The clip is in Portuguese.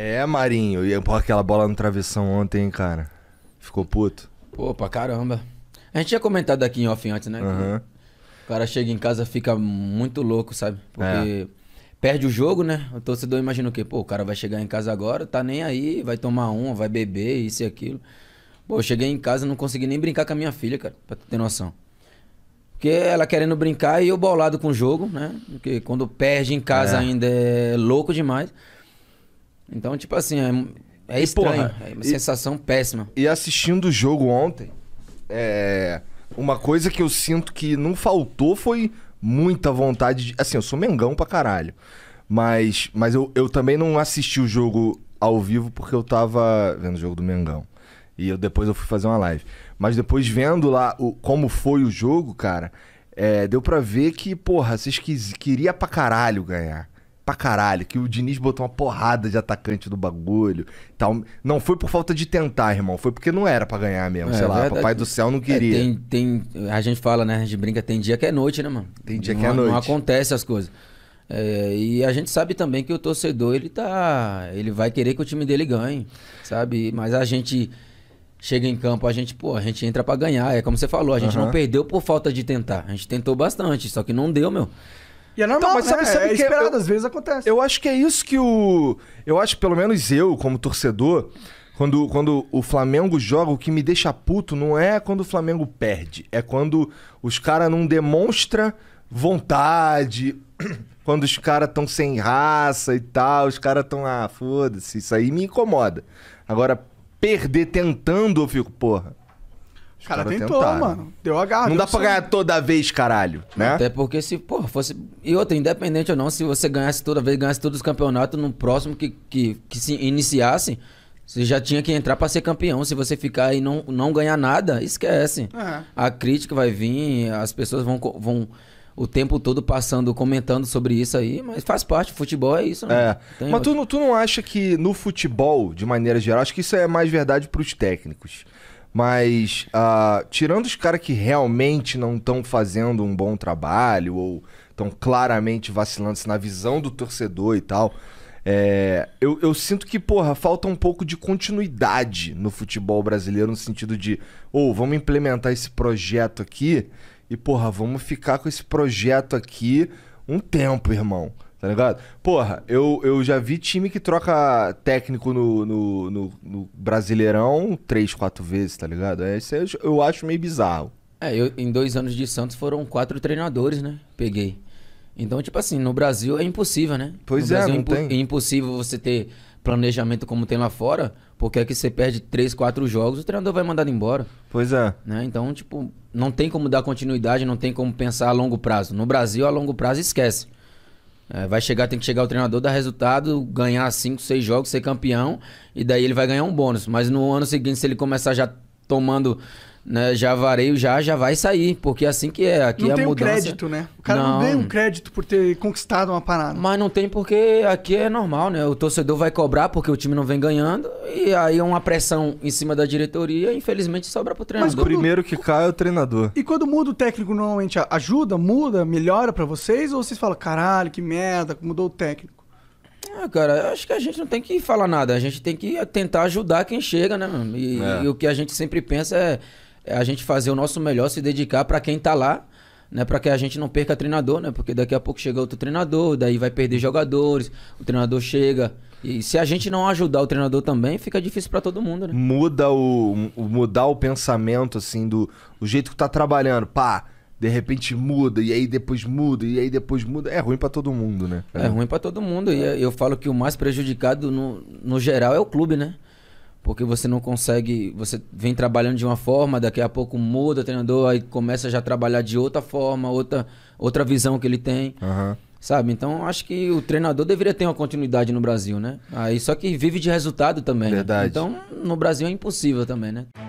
É, Marinho. E pô, aquela bola no travessão ontem, cara. Ficou puto. Pô, pra caramba. A gente tinha comentado aqui em off antes, né? Uhum. O cara chega em casa fica muito louco, sabe? Porque é. perde o jogo, né? O torcedor imagina o quê? Pô, o cara vai chegar em casa agora, tá nem aí, vai tomar uma, vai beber, isso e aquilo. Pô, eu cheguei em casa não consegui nem brincar com a minha filha, cara, pra ter noção. Porque ela querendo brincar e eu bolado com o jogo, né? Porque quando perde em casa é. ainda é louco demais. Então, tipo assim, é, é estranho. Porra, é uma e, sensação péssima. E assistindo o jogo ontem, é, uma coisa que eu sinto que não faltou foi muita vontade de. Assim, eu sou mengão pra caralho. Mas, mas eu, eu também não assisti o jogo ao vivo porque eu tava vendo o jogo do Mengão. E eu, depois eu fui fazer uma live. Mas depois vendo lá o, como foi o jogo, cara, é, deu pra ver que, porra, vocês quis, queria pra caralho ganhar pra caralho, que o Diniz botou uma porrada de atacante do bagulho tal. Não foi por falta de tentar, irmão, foi porque não era para ganhar mesmo, é, sei lá, é verdade. papai do céu não é, queria. É, tem, tem, a gente fala, né, a gente brinca, tem dia que é noite, né, mano? Tem dia não, que é noite. Não acontece as coisas. É, e a gente sabe também que o torcedor, ele tá, ele vai querer que o time dele ganhe, sabe? Mas a gente chega em campo, a gente, pô, a gente entra para ganhar. É como você falou, a gente uhum. não perdeu por falta de tentar. A gente tentou bastante, só que não deu, meu. E é então, normal, então, mas sabe, é, sabe é que é- esperado, eu, às vezes acontece. Eu acho que é isso que o. Eu acho, pelo menos eu, como torcedor, quando, quando o Flamengo joga, o que me deixa puto não é quando o Flamengo perde, é quando os caras não demonstram vontade, quando os caras estão sem raça e tal, os caras estão, ah, foda-se, isso aí me incomoda. Agora, perder tentando, eu fico, porra. Os cara, cara tentou, tentaram. mano. Deu a garra. Não dá pra ganhar toda vez, caralho, né? Até porque se, pô, fosse. E outra, independente ou não, se você ganhasse toda vez, ganhasse todos os campeonatos, no próximo que, que, que se iniciasse, você já tinha que entrar para ser campeão. Se você ficar e não, não ganhar nada, esquece. É. A crítica vai vir, as pessoas vão. vão o tempo todo passando, comentando sobre isso aí, mas faz parte, futebol é isso, né? É. mas tu, tu não acha que no futebol, de maneira geral, acho que isso é mais verdade para os técnicos. Mas, uh, tirando os caras que realmente não estão fazendo um bom trabalho ou estão claramente vacilando na visão do torcedor e tal, é, eu, eu, sinto que, porra, falta um pouco de continuidade no futebol brasileiro no sentido de, ou oh, vamos implementar esse projeto aqui e, porra, vamos ficar com esse projeto aqui um tempo, irmão. Tá ligado? Porra, eu, eu já vi time que troca técnico no, no, no, no Brasileirão três, quatro vezes, tá ligado? É, isso eu, eu acho meio bizarro. É, eu, em dois anos de Santos foram quatro treinadores, né? Peguei. Então, tipo assim, no Brasil é impossível, né? Pois no é, Brasil não é impo tem. É impossível você ter planejamento como tem lá fora, porque é que você perde três quatro jogos, o treinador vai mandado embora. Pois é. Né? Então, tipo, não tem como dar continuidade, não tem como pensar a longo prazo. No Brasil, a longo prazo, esquece. É, vai chegar, tem que chegar o treinador, dar resultado, ganhar 5, 6 jogos, ser campeão, e daí ele vai ganhar um bônus. Mas no ano seguinte, se ele começar já tomando né? Já vareio já, já vai sair, porque assim que é, aqui não é tem a mudança. Um crédito, né? O cara não. não ganha um crédito por ter conquistado uma parada. Mas não tem porque aqui é normal, né? O torcedor vai cobrar porque o time não vem ganhando e aí é uma pressão em cima da diretoria, infelizmente sobra pro treinador. Mas o primeiro que cai é o treinador. E quando muda o técnico normalmente ajuda, muda, melhora para vocês ou vocês falam, caralho, que merda, mudou o técnico? Ah, cara, acho que a gente não tem que falar nada, a gente tem que tentar ajudar quem chega, né? E, é. e o que a gente sempre pensa é é a gente fazer o nosso melhor, se dedicar para quem tá lá, né? Para que a gente não perca treinador, né? Porque daqui a pouco chega outro treinador, daí vai perder jogadores, o treinador chega. E se a gente não ajudar o treinador também, fica difícil para todo mundo, né? Muda o, o mudar o pensamento assim do o jeito que tá trabalhando, pá. De repente muda, e aí depois muda, e aí depois muda. É ruim para todo mundo, né? É, é ruim para todo mundo. E é. eu falo que o mais prejudicado no, no geral é o clube, né? porque você não consegue, você vem trabalhando de uma forma, daqui a pouco muda o treinador, aí começa já a trabalhar de outra forma, outra, outra visão que ele tem. Uhum. Sabe? Então acho que o treinador deveria ter uma continuidade no Brasil, né? Aí só que vive de resultado também. Né? Verdade. Então no Brasil é impossível também, né?